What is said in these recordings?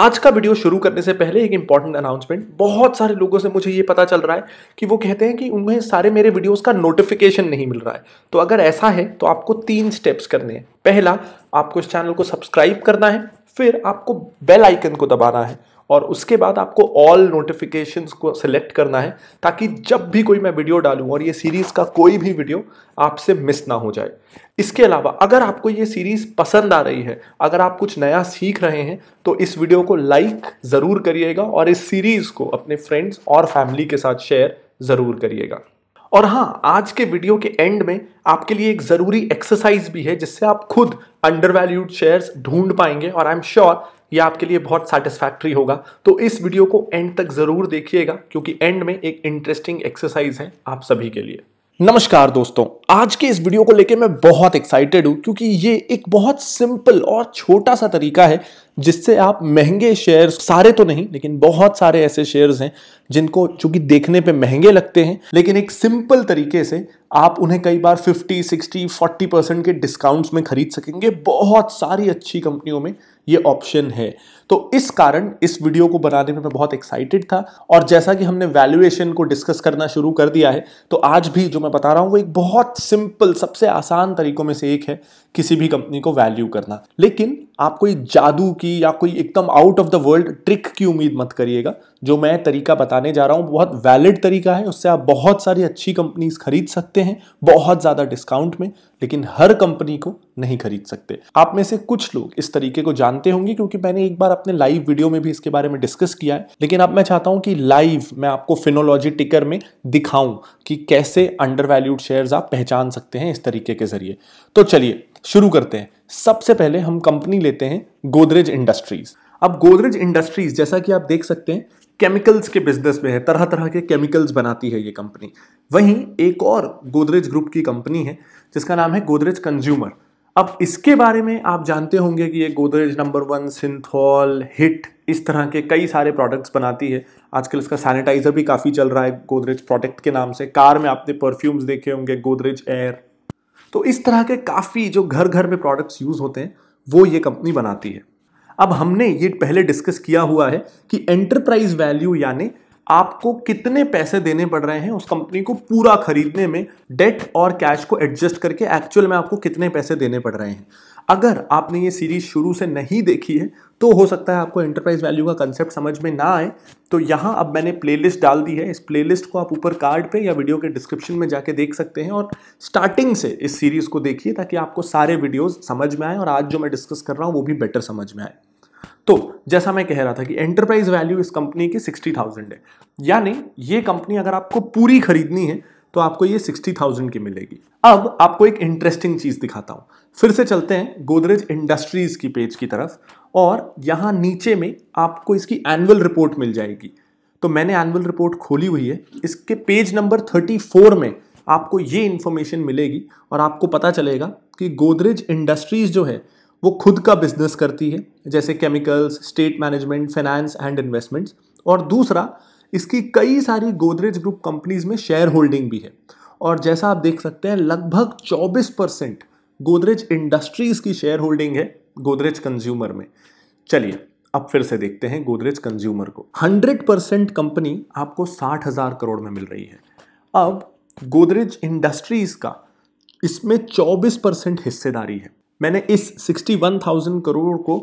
आज का वीडियो शुरू करने से पहले एक इंपॉर्टेंट अनाउंसमेंट बहुत सारे लोगों से मुझे ये पता चल रहा है कि वो कहते हैं कि उन्हें सारे मेरे वीडियोस का नोटिफिकेशन नहीं मिल रहा है तो अगर ऐसा है तो आपको तीन स्टेप्स करने हैं पहला आपको इस चैनल को सब्सक्राइब करना है फिर आपको बेल आइकन को दबाना है और उसके बाद आपको ऑल नोटिफिकेशन को सिलेक्ट करना है ताकि जब भी कोई मैं वीडियो डालूँ और ये सीरीज़ का कोई भी वीडियो आपसे मिस ना हो जाए इसके अलावा अगर आपको ये सीरीज़ पसंद आ रही है अगर आप कुछ नया सीख रहे हैं तो इस वीडियो को लाइक ज़रूर करिएगा और इस सीरीज़ को अपने फ्रेंड्स और फैमिली के साथ शेयर ज़रूर करिएगा और हाँ आज के वीडियो के एंड में आपके लिए एक ज़रूरी एक्सरसाइज भी है जिससे आप खुद अंडर वैल्यूड शेयर्स ढूंढ पाएंगे और आई एम श्योर ये आपके लिए बहुत सेटिस्फैक्ट्री होगा तो इस वीडियो को एंड तक ज़रूर देखिएगा क्योंकि एंड में एक इंटरेस्टिंग एक्सरसाइज है आप सभी के लिए नमस्कार दोस्तों आज के इस वीडियो को लेकर मैं बहुत एक्साइटेड हूँ क्योंकि ये एक बहुत सिंपल और छोटा सा तरीका है जिससे आप महंगे शेयर सारे तो नहीं लेकिन बहुत सारे ऐसे शेयर्स हैं जिनको चूंकि देखने पे महंगे लगते हैं लेकिन एक सिंपल तरीके से आप उन्हें कई बार 50, 60, 40 परसेंट के डिस्काउंट्स में खरीद सकेंगे बहुत सारी अच्छी कंपनियों में ये ऑप्शन है तो इस कारण इस वीडियो को बनाने में मैं बहुत एक्साइटेड था और जैसा कि हमने वैल्यूएशन को डिस्कस करना शुरू कर दिया है तो आज भी जो मैं बता रहा हूँ वो एक बहुत सिंपल सबसे आसान तरीकों में से एक है किसी भी कंपनी को वैल्यू करना लेकिन आप कोई जादू की या कोई एकदम out of the world trick की उम्मीद मत करिएगा जो मैं तरीका बताने जा रहा हूँ बहुत वैलिड तरीका है उससे आप बहुत सारी अच्छी कंपनीज खरीद सकते हैं बहुत ज़्यादा डिस्काउंट में लेकिन हर कंपनी को नहीं खरीद सकते आप में से कुछ लोग इस तरीके को जानते होंगे क्योंकि मैंने एक बार अपने लाइव वीडियो में भी इसके बारे में डिस्कस किया है लेकिन अब मैं चाहता हूं कि लाइव मैं आपको फिनोलॉजी टिकर में दिखाऊं कि कैसे अंडर वैल्यूड शेयर आप पहचान सकते हैं इस तरीके के जरिए तो चलिए शुरू करते हैं सबसे पहले हम कंपनी लेते हैं गोदरेज इंडस्ट्रीज अब गोदरेज इंडस्ट्रीज जैसा कि आप देख सकते हैं केमिकल्स के बिजनेस में है तरह तरह के केमिकल्स बनाती है ये कंपनी वहीं एक और गोदरेज ग्रुप की कंपनी है जिसका नाम है गोदरेज कंज्यूमर अब इसके बारे में आप जानते होंगे कि ये Godrej number one Cinthol Hit इस तरह के कई सारे प्रोडक्ट्स बनाती है आजकल इसका सैनिटाइज़र भी काफ़ी चल रहा है गोदरेज प्रोडक्ट के नाम से कार में आपने परफ्यूम्स देखे होंगे गोदरेज एयर तो इस तरह के काफ़ी जो घर घर में प्रोडक्ट्स यूज़ होते हैं वो ये कंपनी बनाती है अब हमने ये पहले डिस्कस किया हुआ है कि एंटरप्राइज वैल्यू यानी आपको कितने पैसे देने पड़ रहे हैं उस कंपनी को पूरा खरीदने में डेट और कैश को एडजस्ट करके एक्चुअल में आपको कितने पैसे देने पड़ रहे हैं अगर आपने ये सीरीज शुरू से नहीं देखी है तो हो सकता है आपको एंटरप्राइज वैल्यू का कंसेप्ट समझ में ना आए तो यहाँ अब मैंने प्लेलिस्ट डाल दी है इस प्लेलिस्ट को आप ऊपर कार्ड पे या वीडियो के डिस्क्रिप्शन में जाके देख सकते हैं और स्टार्टिंग से इस सीरीज़ को देखिए ताकि आपको सारे वीडियोज़ समझ में आए और आज जो मैं डिस्कस कर रहा हूँ वो भी बेटर समझ में आए तो जैसा मैं कह रहा था कि एंटरप्राइज वैल्यू इस कंपनी की सिक्सटी थाउजेंड है यानी ये कंपनी अगर आपको पूरी खरीदनी है तो आपको ये सिक्सटी थाउजेंड की मिलेगी अब आपको एक इंटरेस्टिंग चीज़ दिखाता हूं फिर से चलते हैं गोदरेज इंडस्ट्रीज़ की पेज की तरफ और यहां नीचे में आपको इसकी एनुअल रिपोर्ट मिल जाएगी तो मैंने एनुअल रिपोर्ट खोली हुई है इसके पेज नंबर थर्टी में आपको ये इंफॉर्मेशन मिलेगी और आपको पता चलेगा कि गोदरेज इंडस्ट्रीज़ जो है वो खुद का बिजनेस करती है जैसे chemicals estate management finance and investments और दूसरा इसकी कई सारी गोदरेज ग्रुप कंपनीज में शेयर होल्डिंग भी है और जैसा आप देख सकते हैं लगभग 24 परसेंट गोदरेज इंडस्ट्रीज़ की शेयर होल्डिंग है गोदरेज कंज्यूमर में चलिए अब फिर से देखते हैं गोदरेज कंज्यूमर को 100 परसेंट कंपनी आपको साठ हज़ार करोड़ में मिल रही है अब गोदरेज इंडस्ट्रीज़ का इसमें 24 परसेंट हिस्सेदारी है मैंने इस 61,000 करोड़ को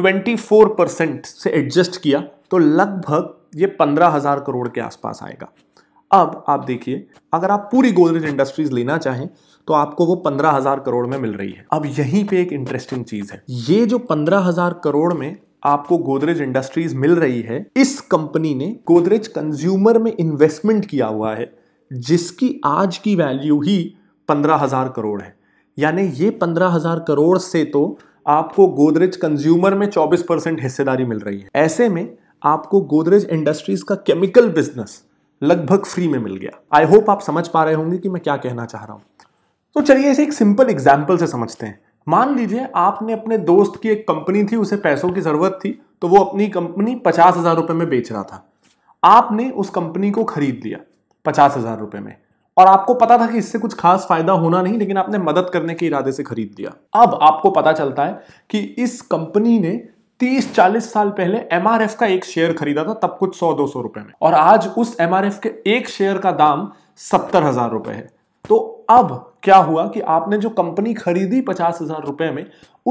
24 परसेंट से एडजस्ट किया तो लगभग ये 15,000 करोड़ के आसपास आएगा अब आप देखिए अगर आप पूरी गोदरेज इंडस्ट्रीज लेना चाहें तो आपको वो पंद्रह हजार करोड़ में मिल रही है अब यहीं पे एक इंटरेस्टिंग चीज है ये जो पंद्रह हजार करोड़ में आपको गोदरेज इंडस्ट्रीज मिल रही है इस कंपनी ने गोदरेज कंज्यूमर में इन्वेस्टमेंट किया हुआ है जिसकी आज की वैल्यू ही पंद्रह हजार करोड़ है यानी ये पंद्रह हजार करोड़ से तो आपको गोदरेज कंज्यूमर में 24 परसेंट हिस्सेदारी मिल रही है ऐसे में आपको गोदरेज इंडस्ट्रीज का केमिकल बिजनेस लगभग फ्री में मिल गया आई होप आप समझ पा रहे होंगे कि मैं क्या कहना चाह रहा हूँ तो चलिए इसे एक सिंपल एग्जाम्पल से समझते हैं मान लीजिए आपने अपने दोस्त की एक कंपनी थी उसे पैसों की ज़रूरत थी तो वो अपनी कंपनी पचास हज़ार रुपए में बेच रहा था आपने उस कंपनी को खरीद लिया पचास हज़ार रुपये में और आपको पता था कि इससे कुछ खास फायदा होना नहीं लेकिन आपने मदद करने के इरादे से खरीद लिया अब आपको पता चलता है कि इस कंपनी ने 30-40 साल पहले एम का एक शेयर खरीदा था तब कुछ 100-200 रुपए में और आज उस एम के एक शेयर का दाम सत्तर हजार रुपए है तो अब क्या हुआ कि आपने जो कंपनी खरीदी पचास हजार रुपए में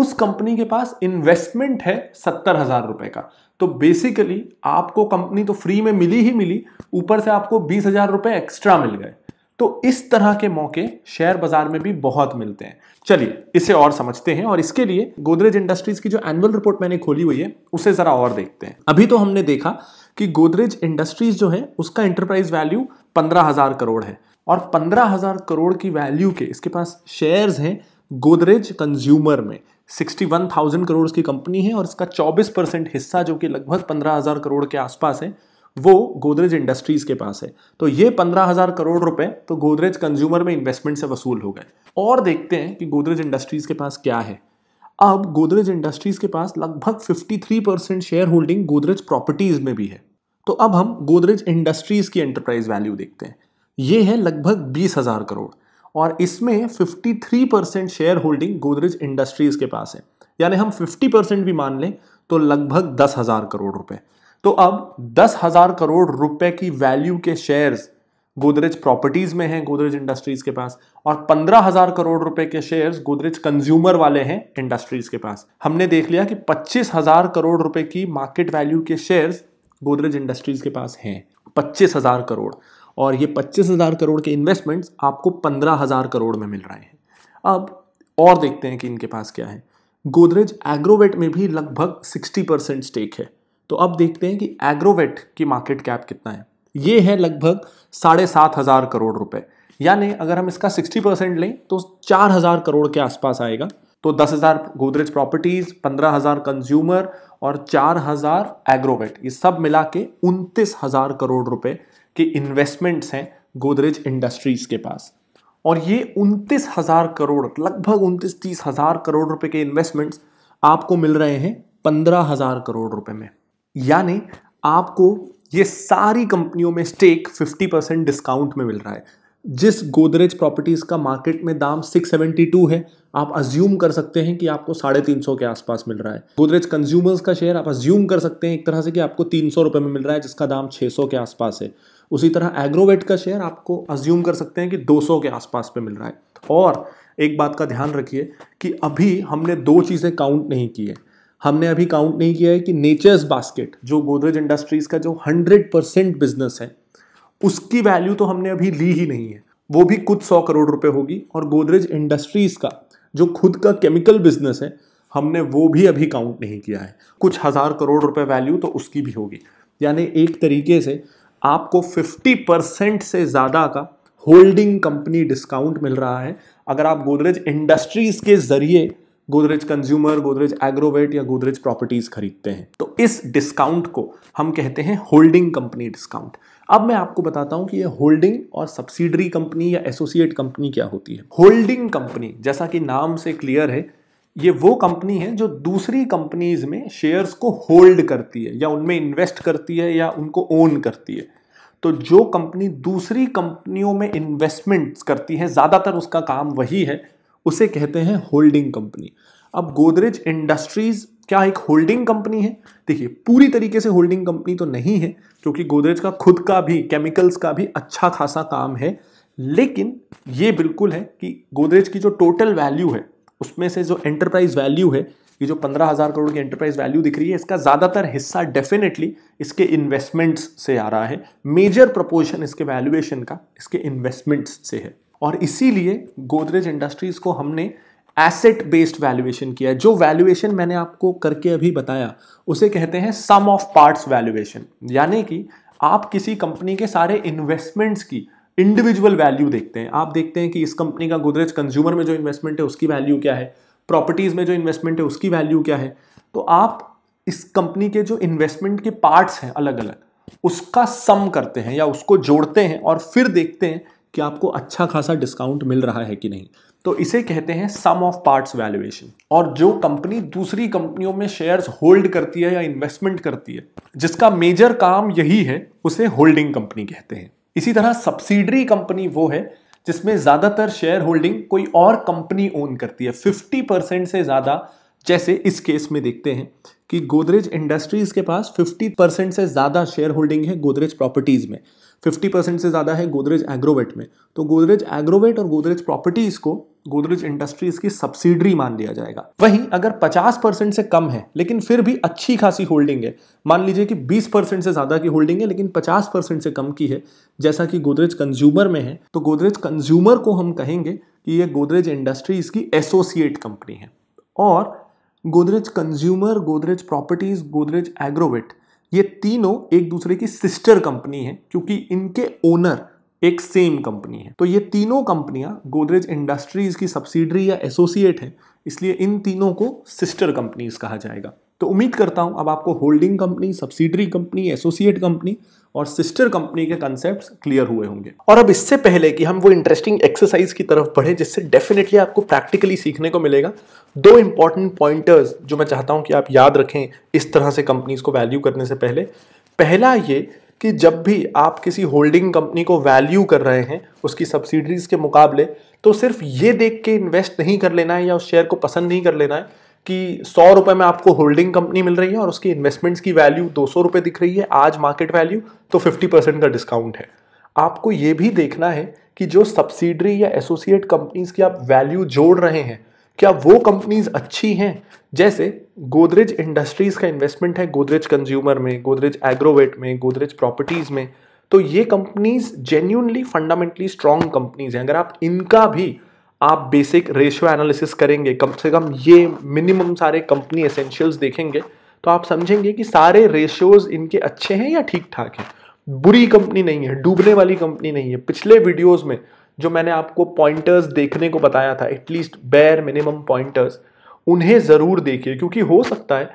उस कंपनी के पास इन्वेस्टमेंट है सत्तर हजार रुपए का तो बेसिकली आपको कंपनी तो फ्री में मिली ही मिली ऊपर से आपको बीस हजार रुपए एक्स्ट्रा मिल गए तो इस तरह के मौके शेयर बाजार में भी बहुत मिलते हैं चलिए इसे और समझते हैं और इसके लिए गोदरेज इंडस्ट्रीज की जो एनुअल रिपोर्ट मैंने खोली हुई है उसे जरा और देखते हैं अभी तो हमने देखा कि गोदरेज इंडस्ट्रीज जो है उसका इंटरप्राइज वैल्यू पंद्रह हजार करोड़ है और पंद्रह हजार करोड़ की वैल्यू के इसके पास शेयर्स हैं गोदरेज कंज्यूमर में 61,000 करोड़ की कंपनी है और इसका 24 परसेंट हिस्सा जो कि लगभग 15,000 करोड़ के आसपास है वो गोदरेज इंडस्ट्रीज के पास है तो ये पंद्रह हजार करोड़ रुपए तो गोदरेज कंज्यूमर में इन्वेस्टमेंट से वसूल हो गए और देखते हैं कि गोदरेज इंडस्ट्रीज के पास क्या है अब गोदरेज इंडस्ट्रीज के पास लगभग 53 percent share holding Godrej properties में भी है तो अब हम गोदरेज इंडस्ट्रीज की एंटरप्राइज वैल्यू देखते हैं ये है लगभग बीस हजार करोड़ और इसमें 53 percent share holding Godrej industries के पास है यानी हम 50 परसेंट भी मान लें तो लगभग दस हजार करोड़ रुपए तो अब दस हजार करोड़ रुपए की वैल्यू के शेयर्स गोदरेज प्रॉपर्टीज में हैं गोदरेज इंडस्ट्रीज के पास और पंद्रह हजार करोड़ रुपए के शेयर्स गोदरेज कंज्यूमर वाले हैं इंडस्ट्रीज के पास हमने देख लिया कि पच्चीस हजार करोड़ रुपए की मार्केट वैल्यू के शेयर्स गोदरेज इंडस्ट्रीज के पास हैं पच्चीस हजार करोड़ और ये पच्चीस हजार करोड़ के इन्वेस्टमेंट्स आपको पंद्रह हजार करोड़ में मिल रहे हैं अब और देखते हैं कि इनके पास क्या है गोदरेज एग्रोवेट में भी लगभग सिक्सटी परसेंट स्टेक है तो अब देखते हैं कि एग्रोवेट की मार्केट कैप कितना है ये है लगभग साढ़े सात हज़ार करोड़ रुपए यानी अगर हम इसका सिक्सटी परसेंट लें तो चार हज़ार करोड़ के आसपास आएगा तो दस हज़ार गोदरेज प्रॉपर्टीज़ पंद्रह हज़ार कंज्यूमर और चार हज़ार एग्रोवेट ये सब मिला के उनतीस हज़ार करोड़ रुपए के इन्वेस्टमेंट्स हैं गोदरेज इंडस्ट्रीज़ के पास और ये उनतीस हज़ार करोड़ लगभग उनतीस तीस हज़ार करोड़ रुपए के इन्वेस्टमेंट्स आपको मिल रहे हैं पंद्रह हज़ार करोड़ रुपए में यानी आपको ये सारी कंपनियों में स्टेक 50 परसेंट डिस्काउंट में मिल रहा है जिस गोदरेज प्रॉपर्टीज़ का मार्केट में दाम 672 है आप अज्यूम कर सकते हैं कि आपको साढ़े तीन सौ के आसपास मिल रहा है गोदरेज कंज्यूमर्स का शेयर आप अज्यूम कर सकते हैं एक तरह से कि आपको तीन सौ रुपये में मिल रहा है जिसका दाम छः सौ के आसपास है उसी तरह एग्रोवेट का शेयर आपको अज्यूम कर सकते हैं कि दो सौ के आसपास पे मिल रहा है और एक बात का ध्यान रखिए कि अभी हमने दो चीज़ें काउंट नहीं की है हमने अभी काउंट नहीं किया है कि नेचर्स बास्केट जो गोदरेज इंडस्ट्रीज़ का जो हंड्रेड परसेंट बिजनेस है उसकी वैल्यू तो हमने अभी ली ही नहीं है वो भी कुछ सौ करोड़ रुपए होगी और गोदरेज इंडस्ट्रीज़ का जो खुद का केमिकल बिजनेस है हमने वो भी अभी काउंट नहीं किया है कुछ हज़ार करोड़ रुपए वैल्यू तो उसकी भी होगी यानी एक तरीके से आपको 50 परसेंट से ज़्यादा का होल्डिंग कंपनी डिस्काउंट मिल रहा है अगर आप गोदरेज इंडस्ट्रीज़ के ज़रिए गोदरेज कंज्यूमर गोदरेज एग्रोवेट या गोदरेज प्रॉपर्टीज खरीदते हैं तो इस डिस्काउंट को हम कहते हैं होल्डिंग कंपनी डिस्काउंट अब मैं आपको बताता हूं कि ये होल्डिंग और सब्सिडरी कंपनी या एसोसिएट कंपनी क्या होती है होल्डिंग कंपनी जैसा कि नाम से क्लियर है ये वो कंपनी है जो दूसरी कंपनीज में शेयर्स को होल्ड करती है या उनमें इन्वेस्ट करती है या उनको ओन करती है तो जो कंपनी दूसरी कंपनियों में इन्वेस्टमेंट्स करती है ज़्यादातर उसका काम वही है उसे कहते हैं होल्डिंग कंपनी अब गोदरेज इंडस्ट्रीज क्या एक होल्डिंग कंपनी है देखिए पूरी तरीके से होल्डिंग कंपनी तो नहीं है क्योंकि गोदरेज का खुद का भी केमिकल्स का भी अच्छा खासा काम है लेकिन ये बिल्कुल है कि गोदरेज की जो टोटल वैल्यू है उसमें से जो एंटरप्राइज वैल्यू है ये जो पंद्रह हज़ार करोड़ की एंटरप्राइज वैल्यू दिख रही है इसका ज़्यादातर हिस्सा डेफिनेटली इसके इन्वेस्टमेंट्स से आ रहा है मेजर प्रपोर्शन इसके वैल्यूएशन का इसके इन्वेस्टमेंट्स से है और इसीलिए गोदरेज इंडस्ट्रीज़ को हमने एसेट बेस्ड वैल्यूएशन किया है जो वैल्यूएशन मैंने आपको करके अभी बताया उसे कहते हैं सम ऑफ पार्ट्स वैल्यूएशन यानी कि आप किसी कंपनी के सारे इन्वेस्टमेंट्स की इंडिविजुअल वैल्यू देखते हैं आप देखते हैं कि इस कंपनी का गोदरेज कंज्यूमर में जो इन्वेस्टमेंट है उसकी वैल्यू क्या है प्रॉपर्टीज़ में जो इन्वेस्टमेंट है उसकी वैल्यू क्या है तो आप इस कंपनी के जो इन्वेस्टमेंट के पार्ट्स हैं अलग अलग उसका सम करते हैं या उसको जोड़ते हैं और फिर देखते हैं कि आपको अच्छा खासा डिस्काउंट मिल रहा है कि नहीं तो इसे कहते हैं सम ऑफ पार्ट्स वैल्यूएशन और जो कंपनी दूसरी कंपनियों में शेयर्स होल्ड करती है या इन्वेस्टमेंट करती है जिसका मेजर काम यही है उसे होल्डिंग कंपनी कहते हैं इसी तरह सब्सिडरी कंपनी वो है जिसमें ज़्यादातर शेयर होल्डिंग कोई और कंपनी ओन करती है 50 परसेंट से ज़्यादा जैसे इस केस में देखते हैं कि गोदरेज इंडस्ट्रीज़ के पास 50 परसेंट से ज़्यादा शेयर होल्डिंग है गोदरेज प्रॉपर्टीज़ में फिफ्टी परसेंट से ज़्यादा है गोदरेज एग्रोवेट में तो गोदरेज एग्रोवेट और गोदरेज प्रॉपर्टीज़ को गोदरेज इंडस्ट्रीज की सब्सिडरी मान लिया जाएगा वहीं अगर 50 परसेंट से कम है लेकिन फिर भी अच्छी खासी होल्डिंग है मान लीजिए कि 20 परसेंट से ज़्यादा की होल्डिंग है लेकिन 50 परसेंट से कम की है जैसा कि गोदरेज कंज्यूमर में है तो गोदरेज कंज्यूमर को हम कहेंगे कि ये गोदरेज इंडस्ट्रीज की एसोसिएट कंपनी है और गोदरेज कंज्यूमर गोदरेज प्रॉपर्टीज़ गोदरेज एग्रोवेट ये तीनों एक दूसरे की सिस्टर कंपनी है क्योंकि इनके ओनर एक सेम कंपनी है तो ये तीनों कंपनियां गोदरेज इंडस्ट्रीज की सब्सिडरी या एसोसिएट है इसलिए इन तीनों को सिस्टर कंपनीज कहा जाएगा तो उम्मीद करता हूँ अब आपको holding company subsidiary company associate company और सिस्टर कंपनी के कंसेप्ट क्लियर हुए होंगे और अब इससे पहले कि हम वो इंटरेस्टिंग एक्सरसाइज की तरफ बढ़े जिससे डेफिनेटली आपको प्रैक्टिकली सीखने को मिलेगा दो इंपॉर्टेंट पॉइंटर्स जो मैं चाहता हूँ कि आप याद रखें इस तरह से कंपनीज को वैल्यू करने से पहले पहला ये कि जब भी आप किसी होल्डिंग कंपनी को वैल्यू कर रहे हैं उसकी सब्सिडरीज के मुकाबले तो सिर्फ ये देख के इन्वेस्ट नहीं कर लेना है या उस शेयर को पसंद नहीं कर लेना है कि सौ रुपये में आपको होल्डिंग कंपनी मिल रही है और उसकी इन्वेस्टमेंट्स की वैल्यू दो सौ रुपये दिख रही है आज मार्केट वैल्यू तो फिफ्टी परसेंट का डिस्काउंट है आपको ये भी देखना है कि जो सब्सिडरी या एसोसिएट कंपनीज की आप वैल्यू जोड़ रहे हैं क्या वो कंपनीज अच्छी हैं जैसे गोदरेज इंडस्ट्रीज़ का इन्वेस्टमेंट है गोदरेज कंज्यूमर में गोदरेज एग्रोवेट में गोदरेज प्रॉपर्टीज़ में तो ये companies genuinely fundamentally strong companies हैं अगर आप इनका भी आप बेसिक रेशियो एनालिसिस करेंगे कम से कम ये मिनिमम सारे कंपनी एसेंशियल्स देखेंगे तो आप समझेंगे कि सारे रेशियोज इनके अच्छे हैं या ठीक ठाक हैं बुरी कंपनी नहीं है डूबने वाली कंपनी नहीं है पिछले वीडियोस में जो मैंने आपको पॉइंटर्स देखने को बताया था एटलीस्ट बेयर मिनिमम पॉइंटर्स उन्हें ज़रूर देखिए क्योंकि हो सकता है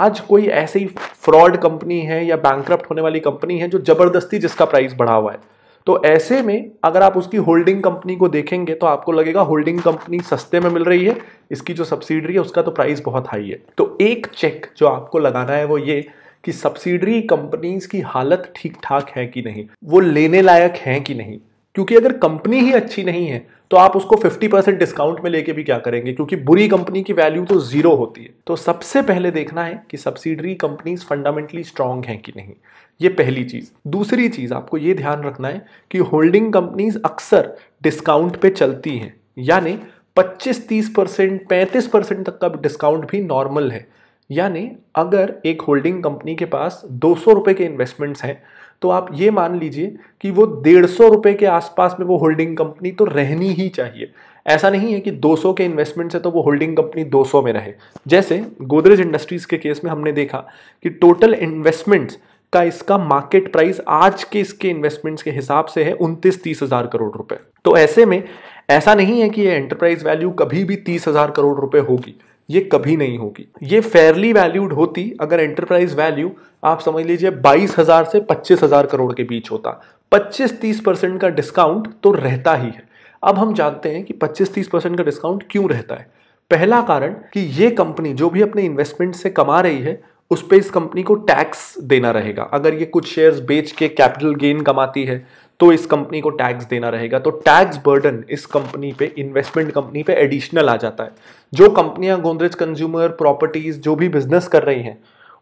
आज कोई ऐसी फ्रॉड कंपनी है या बैंक होने वाली कंपनी है जो ज़बरदस्ती जिसका प्राइस बढ़ा हुआ है तो ऐसे में अगर आप उसकी होल्डिंग कंपनी को देखेंगे तो आपको लगेगा होल्डिंग कंपनी सस्ते में मिल रही है इसकी जो सब्सिडरी है उसका तो प्राइस बहुत हाई है तो एक चेक जो आपको लगाना है वो ये कि सब्सिडरी कंपनीज की हालत ठीक ठाक है कि नहीं वो लेने लायक हैं कि नहीं क्योंकि अगर कंपनी ही अच्छी नहीं है तो आप उसको 50 परसेंट डिस्काउंट में लेके भी क्या करेंगे क्योंकि बुरी कंपनी की वैल्यू तो जीरो होती है तो सबसे पहले देखना है कि सब्सिडरी कंपनीज फंडामेंटली स्ट्रांग हैं कि नहीं ये पहली चीज़ दूसरी चीज़ आपको ये ध्यान रखना है कि होल्डिंग कंपनीज अक्सर डिस्काउंट पे चलती हैं यानी 25-30 परसेंट पैंतीस परसेंट तक का डिस्काउंट भी नॉर्मल है यानी अगर एक होल्डिंग कंपनी के पास दो सौ के इन्वेस्टमेंट्स हैं तो आप ये मान लीजिए कि वो डेढ़ सौ रुपये के आसपास में वो होल्डिंग कंपनी तो रहनी ही चाहिए ऐसा नहीं है कि 200 के इन्वेस्टमेंट से तो वो होल्डिंग कंपनी 200 में रहे जैसे गोदरेज इंडस्ट्रीज़ के केस में हमने देखा कि टोटल इन्वेस्टमेंट्स का इसका मार्केट प्राइस आज के इसके इन्वेस्टमेंट्स के हिसाब से है उनतीस तीस हज़ार करोड़ रुपए तो ऐसे में ऐसा नहीं है कि ये एंटरप्राइज वैल्यू कभी भी तीस हज़ार करोड़ रुपए होगी ये कभी नहीं होगी ये फेयरली वैल्यूड होती अगर एंटरप्राइज वैल्यू आप समझ लीजिए बाईस हज़ार से पच्चीस हज़ार करोड़ के बीच होता पच्चीस तीस परसेंट का डिस्काउंट तो रहता ही है अब हम जानते हैं कि पच्चीस तीस परसेंट का डिस्काउंट क्यों रहता है पहला कारण कि ये कंपनी जो भी अपने इन्वेस्टमेंट से कमा रही है उस पर इस कंपनी को टैक्स देना रहेगा अगर ये कुछ शेयर्स बेच के कैपिटल गेन कमाती है तो इस कंपनी को टैक्स देना रहेगा तो टैक्स बर्डन इस कंपनी पे इन्वेस्टमेंट कंपनी पे एडिशनल आ जाता है जो कंपनियां गोदरेज कंज्यूमर प्रॉपर्टीज जो भी बिजनेस कर रही हैं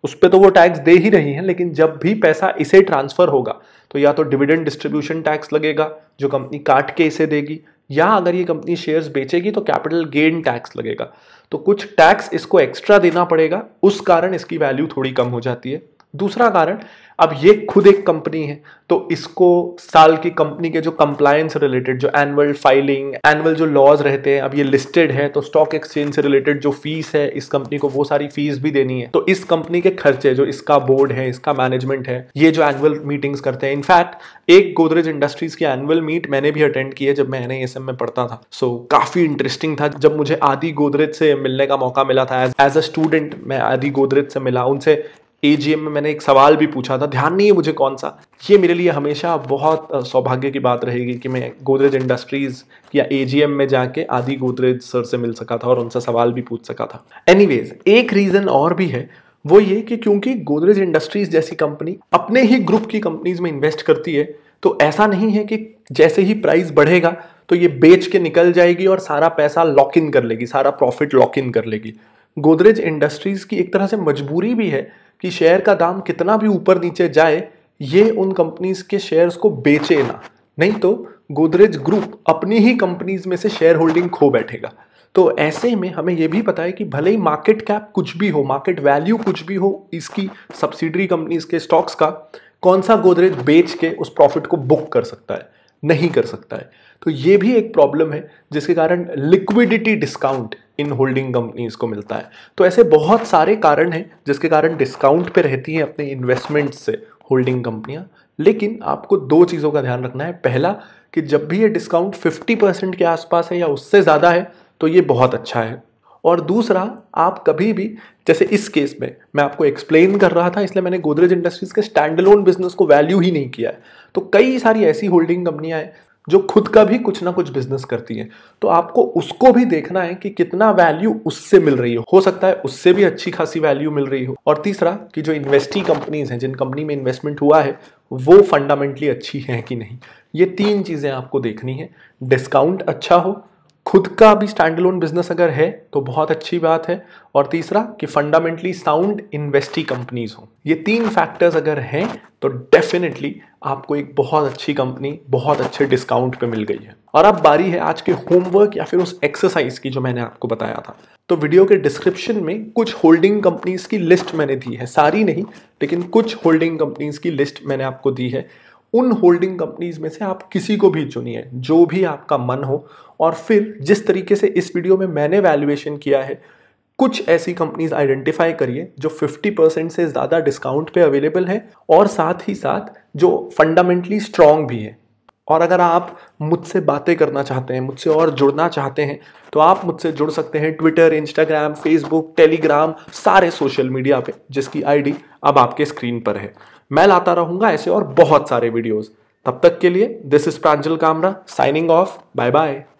उस पर तो वो टैक्स दे ही रही हैं लेकिन जब भी पैसा इसे ट्रांसफर होगा तो या तो डिविडेंड डिस्ट्रीब्यूशन टैक्स लगेगा जो कंपनी काट के इसे देगी या अगर ये कंपनी शेयर्स बेचेगी तो कैपिटल गेन टैक्स लगेगा तो कुछ टैक्स इसको एक्स्ट्रा देना पड़ेगा उस कारण इसकी वैल्यू थोड़ी कम हो जाती है दूसरा कारण अब ये खुद एक कंपनी है तो इसको साल की कंपनी के जो कंप्लायंस रिलेटेड जो एनुअल फाइलिंग एनुअल जो लॉज रहते हैं अब ये लिस्टेड है तो स्टॉक एक्सचेंज से रिलेटेड जो फीस है इस कंपनी को वो सारी फीस भी देनी है तो इस कंपनी के खर्चे जो इसका बोर्ड है इसका मैनेजमेंट है ये जो एनुअल मीटिंग्स करते हैं इनफैक्ट एक गोदरेज इंडस्ट्रीज की एनुअल मीट मैंने भी अटेंड की है जब मैं एन में पढ़ता था सो so, काफी इंटरेस्टिंग था जब मुझे आदि गोदरेज से मिलने का मौका मिला था एज एज अ स्टूडेंट मैं आदि गोदरेज से मिला उनसे एजीएम में मैंने एक सवाल भी पूछा था ध्यान नहीं है मुझे कौन सा ये मेरे लिए हमेशा बहुत सौभाग्य की बात रहेगी कि मैं गोदरेज इंडस्ट्रीज़ या एजीएम में जाके आदि गोदरेज सर से मिल सका था और उनसे सवाल भी पूछ सका था एनीवेज एक रीज़न और भी है वो ये कि क्योंकि गोदरेज इंडस्ट्रीज़ जैसी कंपनी अपने ही ग्रुप की कंपनीज़ में इन्वेस्ट करती है तो ऐसा नहीं है कि जैसे ही प्राइस बढ़ेगा तो ये बेच के निकल जाएगी और सारा पैसा लॉक इन कर लेगी सारा प्रॉफिट लॉक इन कर लेगी गोदरेज इंडस्ट्रीज़ की एक तरह से मजबूरी भी है कि शेयर का दाम कितना भी ऊपर नीचे जाए ये उन कंपनीज़ के शेयर्स को बेचे ना नहीं तो गोदरेज ग्रुप अपनी ही कंपनीज में से शेयर होल्डिंग खो बैठेगा तो ऐसे में हमें यह भी पता है कि भले ही मार्केट कैप कुछ भी हो मार्केट वैल्यू कुछ भी हो इसकी सब्सिडरी कंपनीज के स्टॉक्स का कौन सा गोदरेज बेच के उस प्रॉफिट को बुक कर सकता है नहीं कर सकता है तो ये भी एक प्रॉब्लम है जिसके कारण लिक्विडिटी डिस्काउंट इन होल्डिंग कंपनीज को मिलता है तो ऐसे बहुत सारे कारण हैं जिसके कारण डिस्काउंट पे रहती हैं अपने इन्वेस्टमेंट से होल्डिंग कंपनियां लेकिन आपको दो चीज़ों का ध्यान रखना है पहला कि जब भी ये डिस्काउंट 50 परसेंट के आसपास है या उससे ज़्यादा है तो ये बहुत अच्छा है और दूसरा आप कभी भी जैसे इस केस में मैं आपको एक्सप्लेन कर रहा था इसलिए मैंने गोदरेज इंडस्ट्रीज़ के स्टैंड लोन बिजनेस को वैल्यू ही नहीं किया है तो कई सारी ऐसी होल्डिंग कंपनियां हैं जो खुद का भी कुछ ना कुछ बिजनेस करती है तो आपको उसको भी देखना है कि कितना वैल्यू उससे मिल रही हो हो सकता है उससे भी अच्छी खासी वैल्यू मिल रही हो और तीसरा कि जो इन्वेस्टी कंपनीज हैं जिन कंपनी में इन्वेस्टमेंट हुआ है वो फंडामेंटली अच्छी है कि नहीं ये तीन चीज़ें आपको देखनी है डिस्काउंट अच्छा हो खुद का भी स्टैंड लोन बिजनेस अगर है तो बहुत अच्छी बात है और तीसरा कि फंडामेंटली साउंड इन्वेस्टी कंपनीज हो ये तीन फैक्टर्स अगर हैं तो डेफिनेटली आपको एक बहुत अच्छी कंपनी बहुत अच्छे डिस्काउंट पे मिल गई है और अब बारी है आज के होमवर्क या फिर उस एक्सरसाइज की जो मैंने आपको बताया था तो वीडियो के डिस्क्रिप्शन में कुछ होल्डिंग कंपनीज की लिस्ट मैंने दी है सारी नहीं लेकिन कुछ होल्डिंग कंपनीज की लिस्ट मैंने आपको दी है उन होल्डिंग कंपनीज में से आप किसी को भी चुनिए जो भी आपका मन हो और फिर जिस तरीके से इस वीडियो में मैंने वैल्यूएशन किया है कुछ ऐसी कंपनीज आइडेंटिफाई करिए जो 50 परसेंट से ज़्यादा डिस्काउंट पे अवेलेबल है और साथ ही साथ जो फंडामेंटली स्ट्रांग भी है और अगर आप मुझसे बातें करना चाहते हैं मुझसे और जुड़ना चाहते हैं तो आप मुझसे जुड़ सकते हैं ट्विटर इंस्टाग्राम फेसबुक टेलीग्राम सारे सोशल मीडिया पे जिसकी आईडी अब आपके स्क्रीन पर है मैं लाता रहूंगा ऐसे और बहुत सारे वीडियोस तब तक के लिए this is Pranjal Kamra signing off bye bye